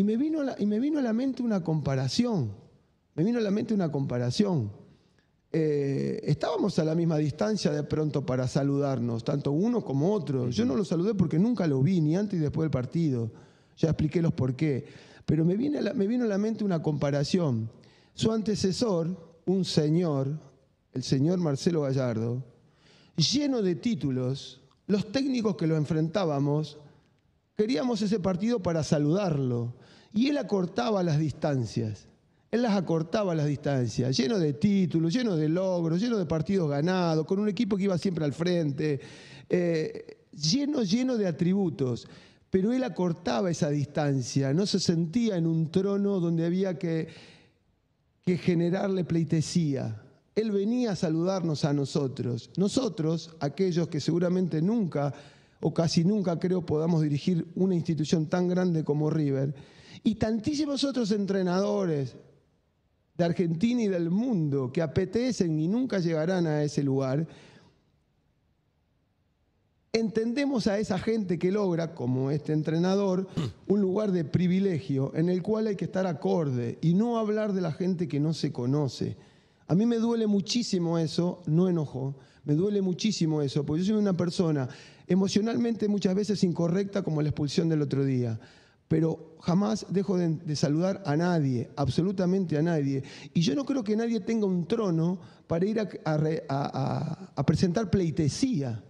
Y me, vino y me vino a la mente una comparación. Me vino a la mente una comparación. Eh, estábamos a la misma distancia de pronto para saludarnos, tanto uno como otro. Yo no lo saludé porque nunca lo vi, ni antes ni después del partido. Ya expliqué los por qué. Pero me me vino a la mente una comparación. Su antecesor, un señor, el señor Marcelo Gallardo, lleno de títulos, los técnicos que lo enfrentábamos Queríamos ese partido para saludarlo. Y él acortaba las distancias. Él las acortaba las distancias, lleno de títulos, lleno de logros, lleno de partidos ganados, con un equipo que iba siempre al frente, eh, lleno, lleno de atributos. Pero él acortaba esa distancia, no se sentía en un trono donde había que, que generarle pleitesía. Él venía a saludarnos a nosotros. Nosotros, aquellos que seguramente nunca o casi nunca creo podamos dirigir una institución tan grande como River, y tantísimos otros entrenadores de Argentina y del mundo que apetecen y nunca llegarán a ese lugar, entendemos a esa gente que logra, como este entrenador, un lugar de privilegio en el cual hay que estar acorde y no hablar de la gente que no se conoce. A mí me duele muchísimo eso, no enojo, me duele muchísimo eso, porque yo soy una persona emocionalmente muchas veces incorrecta como la expulsión del otro día, pero jamás dejo de, saludar a nadie, absolutamente a nadie. Y yo no creo que nadie tenga un trono para ir a, presentar pleitesía,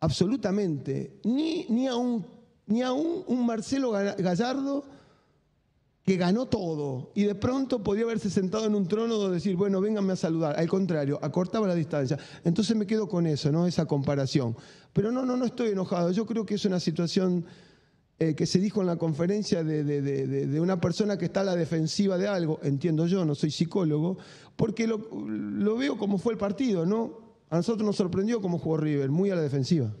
absolutamente, ni, ni a ni un Marcelo Gallardo que ganó todo y de pronto podía haberse sentado en un trono y decir, bueno, vénganme a saludar. Al contrario, acortaba la distancia. Entonces me quedo con eso, ¿no? Esa comparación. Pero no, no, no estoy enojado. Yo creo que es una situación eh, que se dijo en la conferencia de, una persona que está a la defensiva de algo, entiendo yo, no soy psicólogo, porque lo, lo veo como fue el partido, ¿no? A nosotros nos sorprendió cómo jugó River, muy a la defensiva.